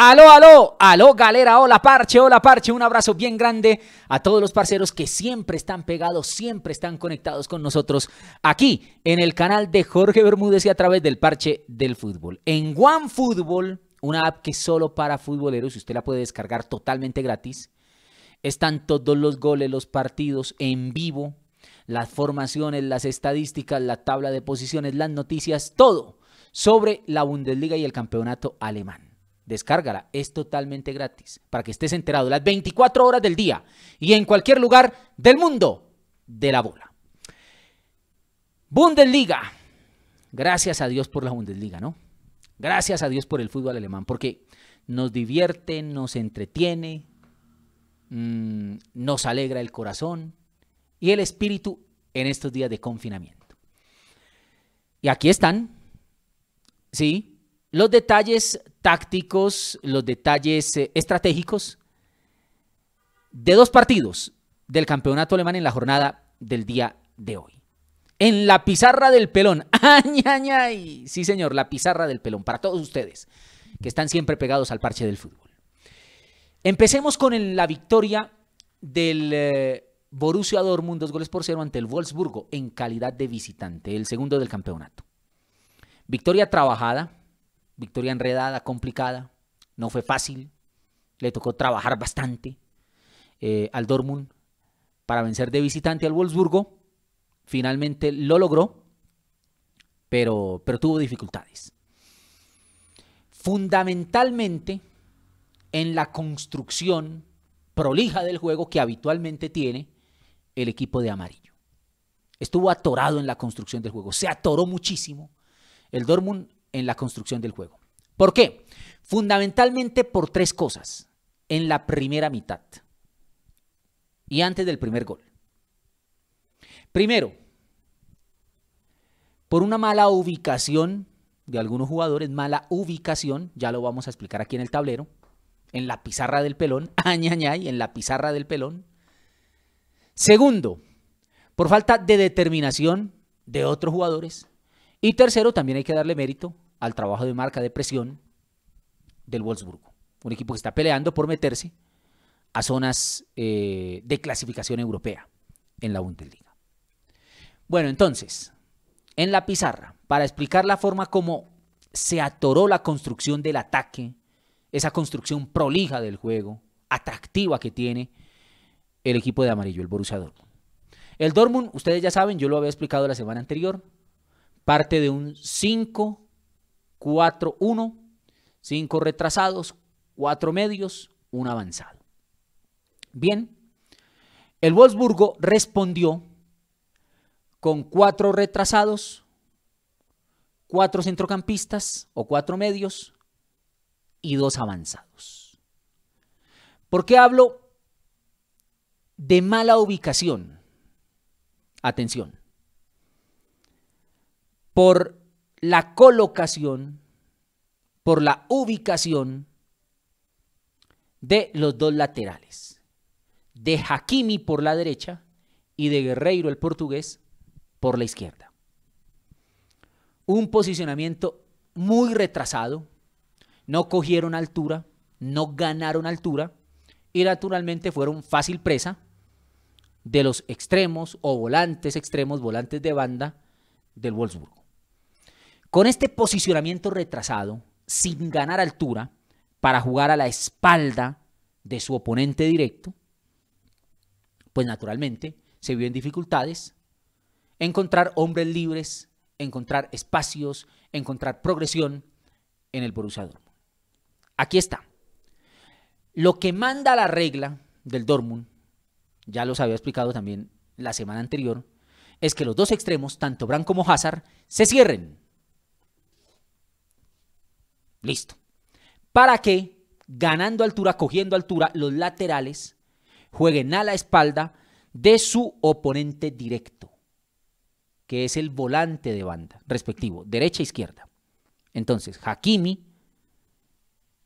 Aló, aló, aló, galera, hola, parche, hola, parche. Un abrazo bien grande a todos los parceros que siempre están pegados, siempre están conectados con nosotros aquí en el canal de Jorge Bermúdez y a través del parche del fútbol. En OneFootball, una app que solo para futboleros, usted la puede descargar totalmente gratis. Están todos los goles, los partidos en vivo, las formaciones, las estadísticas, la tabla de posiciones, las noticias, todo sobre la Bundesliga y el campeonato alemán descárgala. Es totalmente gratis para que estés enterado las 24 horas del día y en cualquier lugar del mundo de la bola. Bundesliga. Gracias a Dios por la Bundesliga, ¿no? Gracias a Dios por el fútbol alemán, porque nos divierte, nos entretiene, mm, nos alegra el corazón y el espíritu en estos días de confinamiento. Y aquí están, sí, los detalles tácticos, los detalles eh, estratégicos de dos partidos del campeonato alemán en la jornada del día de hoy. En la pizarra del pelón. ¡Ay, Sí, señor, la pizarra del pelón. Para todos ustedes que están siempre pegados al parche del fútbol. Empecemos con la victoria del eh, Borussia Dortmund, dos goles por cero ante el Wolfsburgo en calidad de visitante, el segundo del campeonato. Victoria trabajada, victoria enredada, complicada, no fue fácil, le tocó trabajar bastante eh, al Dortmund para vencer de visitante al Wolfsburgo, finalmente lo logró, pero, pero tuvo dificultades. Fundamentalmente en la construcción prolija del juego que habitualmente tiene el equipo de amarillo. Estuvo atorado en la construcción del juego, se atoró muchísimo. El Dortmund en la construcción del juego. ¿Por qué? Fundamentalmente por tres cosas en la primera mitad y antes del primer gol. Primero, por una mala ubicación de algunos jugadores, mala ubicación, ya lo vamos a explicar aquí en el tablero, en la pizarra del pelón, añañay, en la pizarra del pelón. Segundo, por falta de determinación de otros jugadores. Y tercero, también hay que darle mérito al trabajo de marca de presión del Wolfsburgo, un equipo que está peleando por meterse a zonas eh, de clasificación europea en la Bundesliga. Bueno, entonces, en la pizarra, para explicar la forma como se atoró la construcción del ataque, esa construcción prolija del juego, atractiva que tiene el equipo de amarillo, el Borussia Dortmund. El Dortmund, ustedes ya saben, yo lo había explicado la semana anterior, parte de un 5, 4, 1, 5 retrasados, 4 medios, 1 avanzado. Bien, el Wolfsburgo respondió con 4 retrasados, 4 centrocampistas o 4 medios y 2 avanzados. ¿Por qué hablo de mala ubicación? Atención por la colocación, por la ubicación de los dos laterales, de Hakimi por la derecha y de Guerreiro el portugués por la izquierda. Un posicionamiento muy retrasado, no cogieron altura, no ganaron altura y naturalmente fueron fácil presa de los extremos o volantes extremos, volantes de banda del Wolfsburg. Con este posicionamiento retrasado, sin ganar altura, para jugar a la espalda de su oponente directo, pues naturalmente se vio en dificultades encontrar hombres libres, encontrar espacios, encontrar progresión en el Borussia Dortmund. Aquí está. Lo que manda la regla del Dortmund, ya los había explicado también la semana anterior, es que los dos extremos, tanto Brand como Hazard, se cierren. Listo. Para que, ganando altura, cogiendo altura, los laterales jueguen a la espalda de su oponente directo, que es el volante de banda, respectivo, derecha e izquierda. Entonces, Hakimi,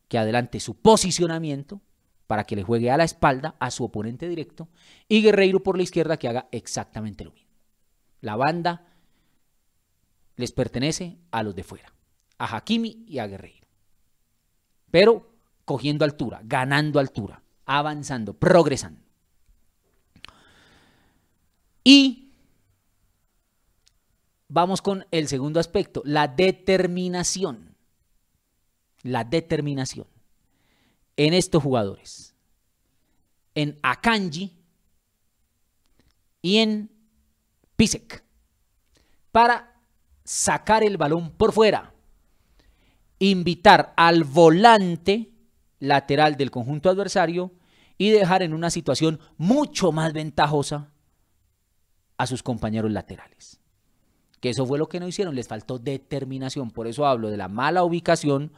que adelante su posicionamiento para que le juegue a la espalda a su oponente directo, y Guerreiro por la izquierda que haga exactamente lo mismo. La banda les pertenece a los de fuera, a Hakimi y a Guerreiro pero cogiendo altura, ganando altura, avanzando, progresando. Y vamos con el segundo aspecto, la determinación. La determinación en estos jugadores, en Akanji y en Pisek, para sacar el balón por fuera invitar al volante lateral del conjunto adversario y dejar en una situación mucho más ventajosa a sus compañeros laterales. Que eso fue lo que no hicieron, les faltó determinación. Por eso hablo de la mala ubicación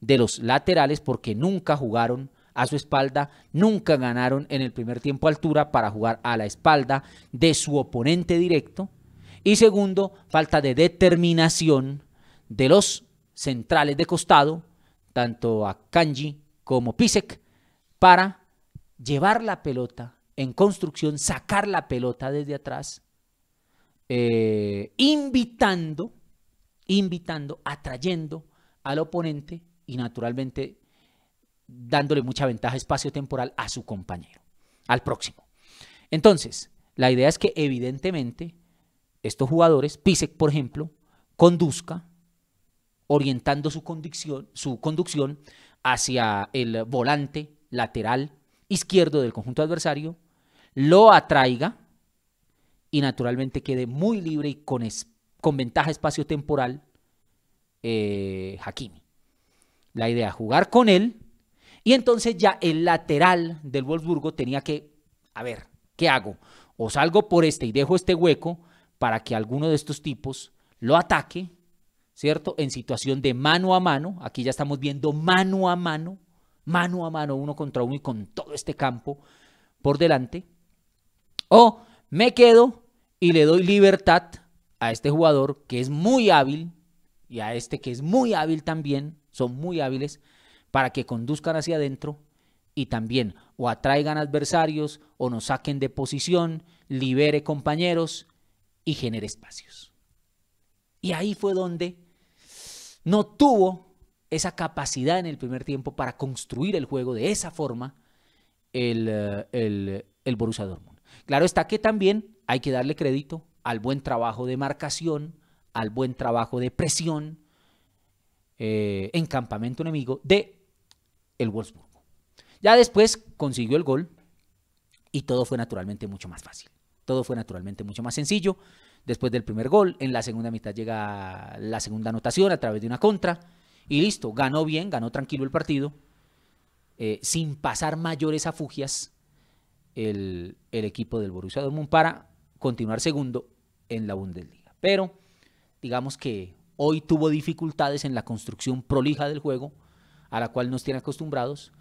de los laterales porque nunca jugaron a su espalda, nunca ganaron en el primer tiempo altura para jugar a la espalda de su oponente directo. Y segundo, falta de determinación de los centrales de costado, tanto a Kanji como Pisek, para llevar la pelota en construcción, sacar la pelota desde atrás, eh, invitando, invitando, atrayendo al oponente y naturalmente dándole mucha ventaja espacio-temporal a su compañero, al próximo. Entonces, la idea es que evidentemente estos jugadores, Pisek por ejemplo, conduzca orientando su conducción, su conducción hacia el volante lateral izquierdo del conjunto adversario, lo atraiga y naturalmente quede muy libre y con, con ventaja espacio-temporal eh, Hakimi. La idea, jugar con él y entonces ya el lateral del Wolfsburgo tenía que, a ver, ¿qué hago? O salgo por este y dejo este hueco para que alguno de estos tipos lo ataque ¿cierto? En situación de mano a mano, aquí ya estamos viendo mano a mano, mano a mano, uno contra uno y con todo este campo por delante. O me quedo y le doy libertad a este jugador que es muy hábil y a este que es muy hábil también, son muy hábiles, para que conduzcan hacia adentro y también o atraigan adversarios o nos saquen de posición, libere compañeros y genere espacios. Y ahí fue donde no tuvo esa capacidad en el primer tiempo para construir el juego de esa forma el, eh, el, el Borussia Dortmund. Claro está que también hay que darle crédito al buen trabajo de marcación, al buen trabajo de presión eh, en campamento enemigo de el Wolfsburg. Ya después consiguió el gol y todo fue naturalmente mucho más fácil. Todo fue naturalmente mucho más sencillo después del primer gol. En la segunda mitad llega la segunda anotación a través de una contra. Y listo, ganó bien, ganó tranquilo el partido. Eh, sin pasar mayores afugias el, el equipo del Borussia Dortmund para continuar segundo en la Bundesliga. Pero digamos que hoy tuvo dificultades en la construcción prolija del juego, a la cual nos tiene acostumbrados,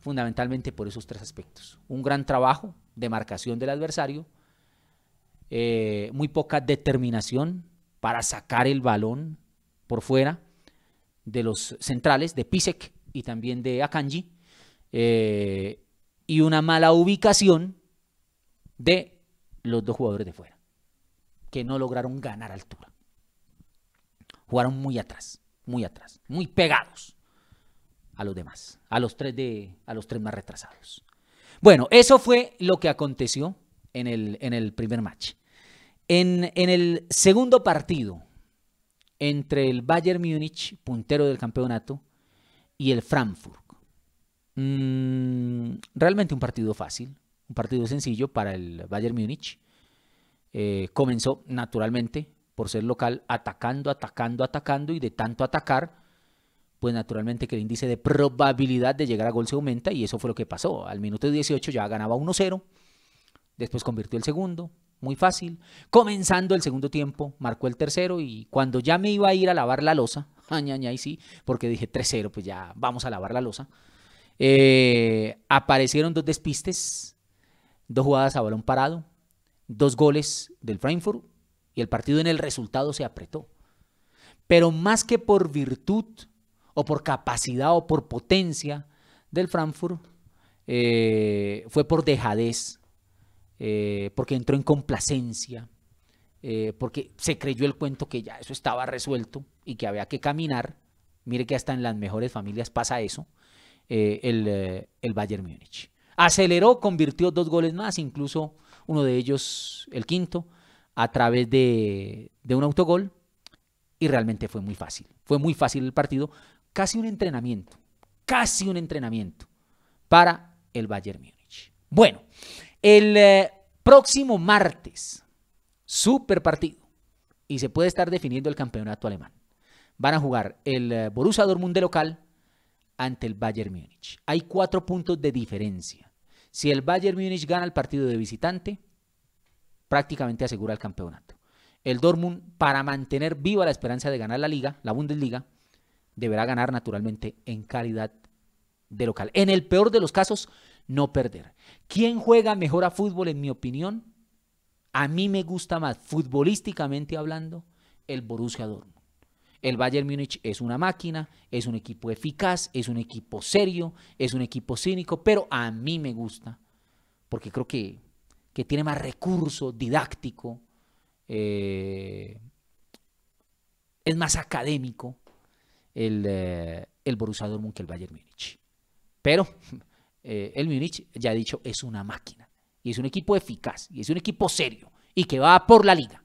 fundamentalmente por esos tres aspectos. Un gran trabajo de marcación del adversario, eh, muy poca determinación para sacar el balón por fuera de los centrales, de Pisek y también de Akanji, eh, y una mala ubicación de los dos jugadores de fuera, que no lograron ganar altura. Jugaron muy atrás, muy atrás, muy pegados a los demás, a los tres, de, a los tres más retrasados. Bueno, eso fue lo que aconteció en el, en el primer match. En, el segundo partido entre el Bayern Múnich, puntero del campeonato, y el Frankfurt. Mm, realmente un partido fácil, un partido sencillo para el Bayern Múnich. Eh, comenzó naturalmente por ser local, atacando, atacando, atacando, y de tanto atacar, pues naturalmente que el índice de probabilidad de llegar a gol se aumenta, y eso fue lo que pasó. Al minuto 18 ya ganaba 1-0, Después convirtió el segundo, muy fácil. Comenzando el segundo tiempo, marcó el tercero y cuando ya me iba a ir a lavar la losa, ñaña, y sí, porque dije 3-0, pues ya vamos a lavar la losa. Eh, aparecieron dos despistes, dos jugadas a balón parado, dos goles del Frankfurt y el partido en el resultado se apretó. Pero más que por virtud o por capacidad o por potencia del Frankfurt, eh, fue por dejadez eh, porque entró en complacencia, eh, porque se creyó el cuento que ya eso estaba resuelto y que había que caminar. Mire que hasta en las mejores familias pasa eso, eh, el, Bayern Múnich. Aceleró, convirtió dos goles más, incluso uno de ellos, el quinto, a través de, de un autogol. Y realmente fue muy fácil. Fue muy fácil el partido. Casi un entrenamiento. Casi un entrenamiento para el Bayern Múnich. Bueno, el eh, próximo martes, super partido. Y se puede estar definiendo el campeonato alemán. Van a jugar el eh, Borussia Dortmund de local ante el Bayern Múnich. Hay cuatro puntos de diferencia. Si el Bayern Múnich gana el partido de visitante, prácticamente asegura el campeonato. El Dortmund, para mantener viva la esperanza de ganar la liga, la Bundesliga, deberá ganar naturalmente en calidad de local. En el peor de los casos, no perder. ¿Quién juega mejor a fútbol, en mi opinión? A mí me gusta más, futbolísticamente hablando, el Borussia Dortmund. El Bayern Múnich es una máquina, es un equipo eficaz, es un equipo serio, es un equipo cínico, pero a mí me gusta, porque creo que, tiene más recurso didáctico, eh, es más académico el, eh, el Borussia Dortmund que el Bayern Múnich. Pero eh, el Munich, ya ha dicho, es una máquina. Y es un equipo eficaz. Y es un equipo serio. Y que va por la liga.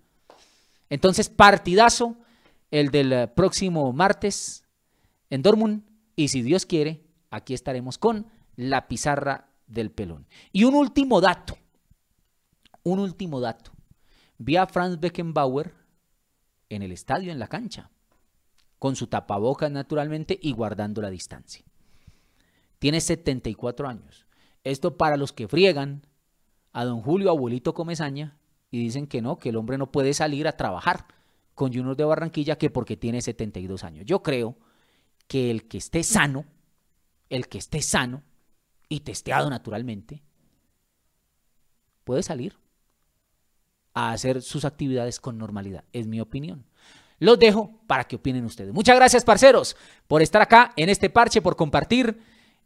Entonces, partidazo el del eh, próximo martes en Dortmund. Y si Dios quiere, aquí estaremos con la pizarra del pelón. Y un último dato. Un último dato. Vi a Franz Beckenbauer en el estadio, en la cancha, con su tapabocas naturalmente y guardando la distancia tiene 74 años. Esto para los que friegan a don Julio Abuelito Comezaña y dicen que no, que el hombre no puede salir a trabajar con Junos de Barranquilla que porque tiene 72 años. Yo creo que el que esté sano, el que esté sano y testeado naturalmente, puede salir a hacer sus actividades con normalidad. Es mi opinión. Los dejo para que opinen ustedes. Muchas gracias, parceros, por estar acá en este parche, por compartir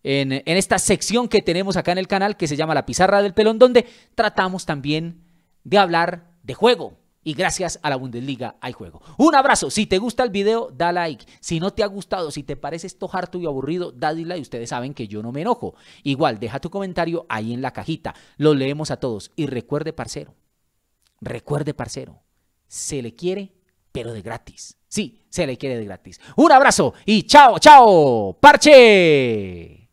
en, esta sección que tenemos acá en el canal que se llama La Pizarra del Pelón, donde tratamos también de hablar de juego. Y gracias a la Bundesliga hay juego. Un abrazo. Si te gusta el video, da like. Si no te ha gustado, si te parece esto harto y aburrido, da y Ustedes saben que yo no me enojo. Igual, deja tu comentario ahí en la cajita. Lo leemos a todos. Y recuerde, parcero. Recuerde, parcero. Se le quiere, pero de gratis. Sí, se le quiere de gratis. Un abrazo y chao, chao. Parche.